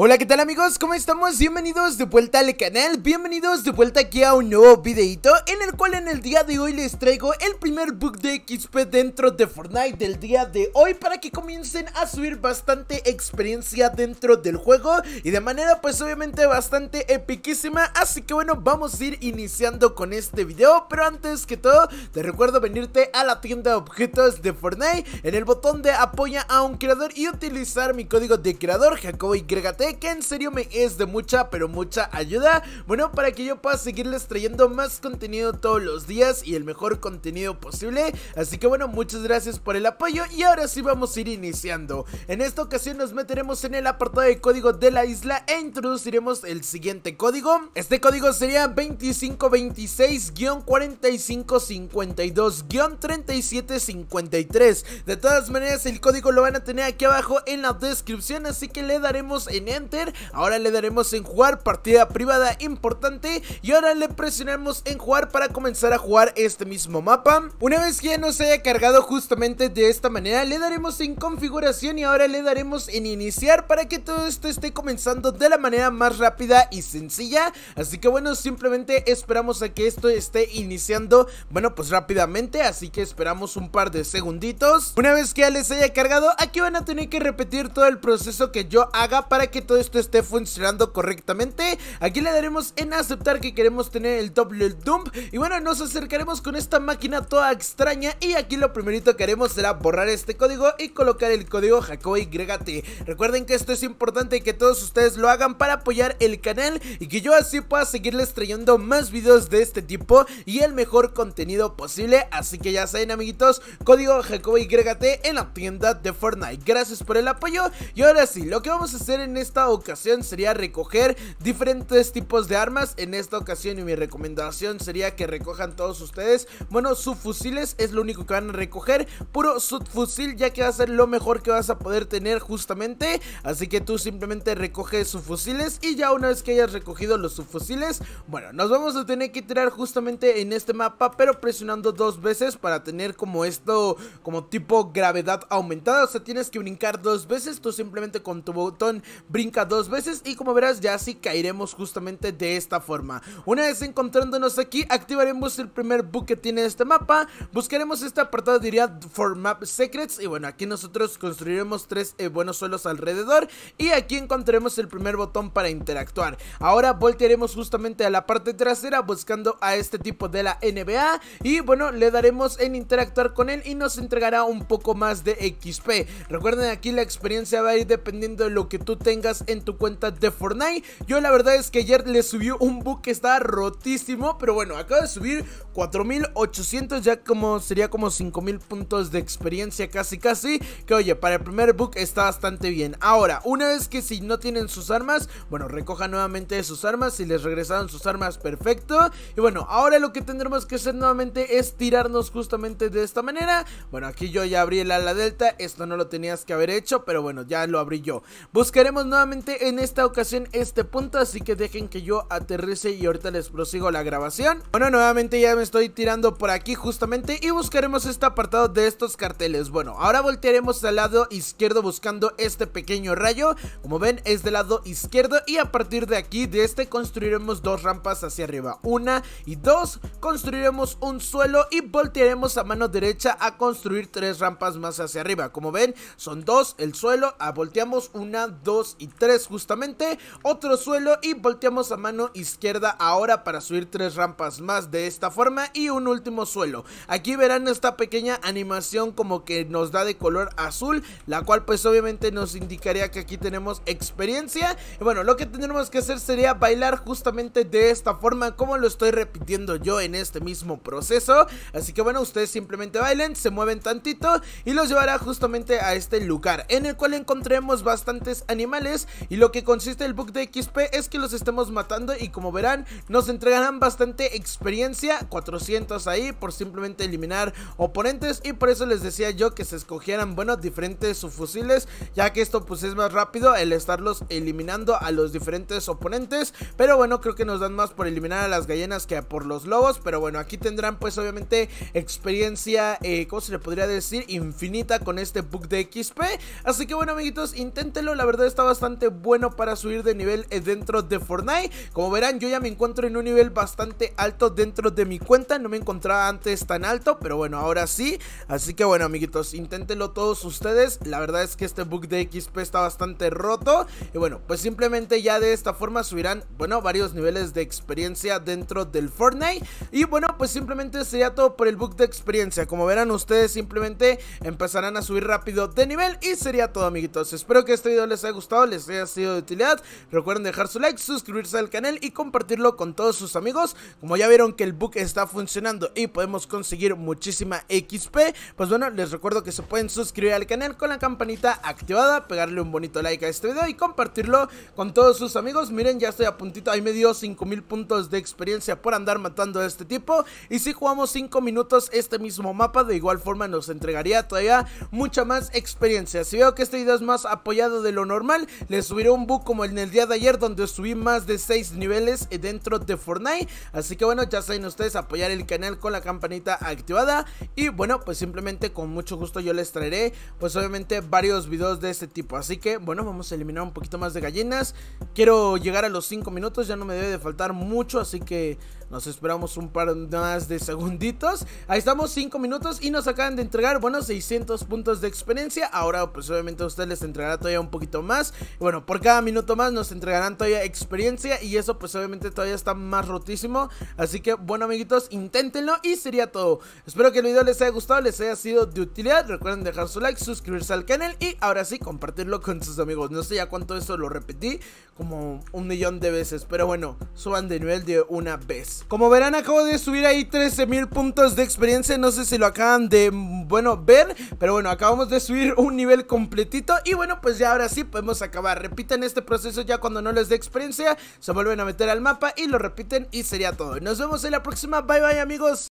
Hola, ¿qué tal amigos? ¿Cómo estamos? Bienvenidos de vuelta al canal, bienvenidos de vuelta aquí a un nuevo videito En el cual en el día de hoy les traigo el primer book de XP dentro de Fortnite del día de hoy Para que comiencen a subir bastante experiencia dentro del juego Y de manera pues obviamente bastante epiquísima Así que bueno, vamos a ir iniciando con este video Pero antes que todo, te recuerdo venirte a la tienda de objetos de Fortnite En el botón de apoya a un creador y utilizar mi código de creador, JacoboYT que en serio me es de mucha, pero mucha ayuda, bueno, para que yo pueda seguirles trayendo más contenido todos los días y el mejor contenido posible. Así que bueno, muchas gracias por el apoyo y ahora sí vamos a ir iniciando. En esta ocasión nos meteremos en el apartado de código de la isla e introduciremos el siguiente código. Este código sería 2526-4552-3753. De todas maneras, el código lo van a tener aquí abajo en la descripción, así que le daremos en el ahora le daremos en jugar partida privada importante y ahora le presionamos en jugar para comenzar a jugar este mismo mapa. Una vez que ya nos haya cargado justamente de esta manera, le daremos en configuración y ahora le daremos en iniciar para que todo esto esté comenzando de la manera más rápida y sencilla. Así que bueno, simplemente esperamos a que esto esté iniciando, bueno, pues rápidamente, así que esperamos un par de segunditos. Una vez que ya les haya cargado, aquí van a tener que repetir todo el proceso que yo haga para que que todo esto esté funcionando correctamente. Aquí le daremos en aceptar que queremos tener el el Dump. Y bueno, nos acercaremos con esta máquina toda extraña. Y aquí lo primerito que haremos será borrar este código y colocar el código Jacoby Recuerden que esto es importante que todos ustedes lo hagan para apoyar el canal y que yo así pueda seguirles trayendo más videos de este tipo y el mejor contenido posible. Así que ya saben, amiguitos, código Jacoby en la tienda de Fortnite. Gracias por el apoyo. Y ahora sí, lo que vamos a hacer en este esta ocasión sería recoger diferentes tipos de armas en esta ocasión y mi recomendación sería que recojan todos ustedes, bueno, subfusiles es lo único que van a recoger, puro subfusil ya que va a ser lo mejor que vas a poder tener justamente, así que tú simplemente recoges fusiles y ya una vez que hayas recogido los subfusiles, bueno, nos vamos a tener que tirar justamente en este mapa, pero presionando dos veces para tener como esto, como tipo gravedad aumentada, o sea, tienes que brincar dos veces, tú simplemente con tu botón brinca dos veces y como verás ya así caeremos justamente de esta forma. Una vez encontrándonos aquí, activaremos el primer buque que tiene este mapa, buscaremos este apartado diría For Map Secrets y bueno, aquí nosotros construiremos tres eh, buenos suelos alrededor y aquí encontraremos el primer botón para interactuar. Ahora voltearemos justamente a la parte trasera buscando a este tipo de la NBA y bueno, le daremos en interactuar con él y nos entregará un poco más de XP. Recuerden aquí la experiencia va a ir dependiendo de lo que tú tengas en tu cuenta de Fortnite. Yo la verdad es que ayer le subió un bug que estaba rotísimo, pero bueno, acaba de subir 4800, ya como sería como 5000 puntos de experiencia casi casi, que oye, para el primer bug está bastante bien. Ahora, una vez que si no tienen sus armas, bueno, recojan nuevamente sus armas y les regresaron sus armas perfecto. Y bueno, ahora lo que tendremos que hacer nuevamente es tirarnos justamente de esta manera. Bueno, aquí yo ya abrí el ala delta, esto no lo tenías que haber hecho, pero bueno, ya lo abrí yo. Buscaremos nuevamente nuevamente en esta ocasión este punto, así que dejen que yo aterrice y ahorita les prosigo la grabación. Bueno, nuevamente ya me estoy tirando por aquí justamente y buscaremos este apartado de estos carteles. Bueno, ahora voltearemos al lado izquierdo buscando este pequeño rayo. Como ven, es del lado izquierdo y a partir de aquí, de este, construiremos dos rampas hacia arriba. Una y dos, construiremos un suelo y voltearemos a mano derecha a construir tres rampas más hacia arriba. Como ven, son dos el suelo, ah, volteamos una, dos y Tres justamente, otro suelo y volteamos a mano izquierda ahora para subir tres rampas más de esta forma y un último suelo. Aquí verán esta pequeña animación como que nos da de color azul, la cual pues obviamente nos indicaría que aquí tenemos experiencia. Y bueno, lo que tendremos que hacer sería bailar justamente de esta forma como lo estoy repitiendo yo en este mismo proceso. Así que bueno, ustedes simplemente bailen, se mueven tantito y los llevará justamente a este lugar en el cual encontremos bastantes animales y lo que consiste el bug de XP es que los estemos matando y como verán nos entregarán bastante experiencia, 400 ahí por simplemente eliminar oponentes y por eso les decía yo que se escogieran, bueno, diferentes subfusiles ya que esto pues es más rápido el estarlos eliminando a los diferentes oponentes, pero bueno, creo que nos dan más por eliminar a las gallinas que por los lobos, pero bueno, aquí tendrán pues obviamente experiencia, eh, ¿cómo se le podría decir? Infinita con este bug de XP, así que bueno amiguitos, inténtenlo, la verdad está bastante bueno para subir de nivel eh, dentro de Fortnite. Como verán, yo ya me encuentro en un nivel bastante alto dentro de mi cuenta. No me encontraba antes tan alto, pero bueno, ahora sí. Así que bueno, amiguitos, inténtenlo todos ustedes. La verdad es que este bug de XP está bastante roto. Y bueno, pues simplemente ya de esta forma subirán, bueno, varios niveles de experiencia dentro del Fortnite. Y bueno, pues simplemente sería todo por el bug de experiencia. Como verán ustedes, simplemente empezarán a subir rápido de nivel y sería todo, amiguitos. Espero que este video les haya gustado les haya sido de utilidad. Recuerden dejar su like, suscribirse al canal y compartirlo con todos sus amigos. Como ya vieron que el book está funcionando y podemos conseguir muchísima XP, pues bueno, les recuerdo que se pueden suscribir al canal con la campanita activada, pegarle un bonito like a este video y compartirlo con todos sus amigos. Miren, ya estoy a puntito, ahí me dio 5000 puntos de experiencia por andar matando a este tipo. Y si jugamos 5 minutos este mismo mapa, de igual forma nos entregaría todavía mucha más experiencia. Si veo que este video es más apoyado de lo normal, les subiré un bug como en el día de ayer donde subí más de 6 niveles dentro de Fortnite. Así que bueno, ya saben ustedes apoyar el canal con la campanita activada. Y bueno, pues simplemente con mucho gusto yo les traeré pues obviamente varios videos de este tipo. Así que bueno, vamos a eliminar un poquito más de gallinas. Quiero llegar a los 5 minutos, ya no me debe de faltar mucho, así que... Nos esperamos un par más de segunditos. Ahí estamos, 5 minutos y nos acaban de entregar, bueno, 600 puntos de experiencia. Ahora, pues obviamente a ustedes les entregará todavía un poquito más. Bueno, por cada minuto más nos entregarán todavía experiencia y eso pues obviamente todavía está más rotísimo. Así que, bueno amiguitos, inténtenlo y sería todo. Espero que el video les haya gustado, les haya sido de utilidad. Recuerden dejar su like, suscribirse al canal y ahora sí compartirlo con sus amigos. No sé ya cuánto eso lo repetí, como un millón de veces. Pero bueno, suban de nivel de una vez. Como verán, acabo de subir ahí 13.000 puntos de experiencia. No sé si lo acaban de, bueno, ver. Pero bueno, acabamos de subir un nivel completito. Y bueno, pues ya ahora sí podemos acabar. Repiten este proceso ya cuando no les dé experiencia. Se vuelven a meter al mapa y lo repiten y sería todo. Nos vemos en la próxima. Bye bye amigos.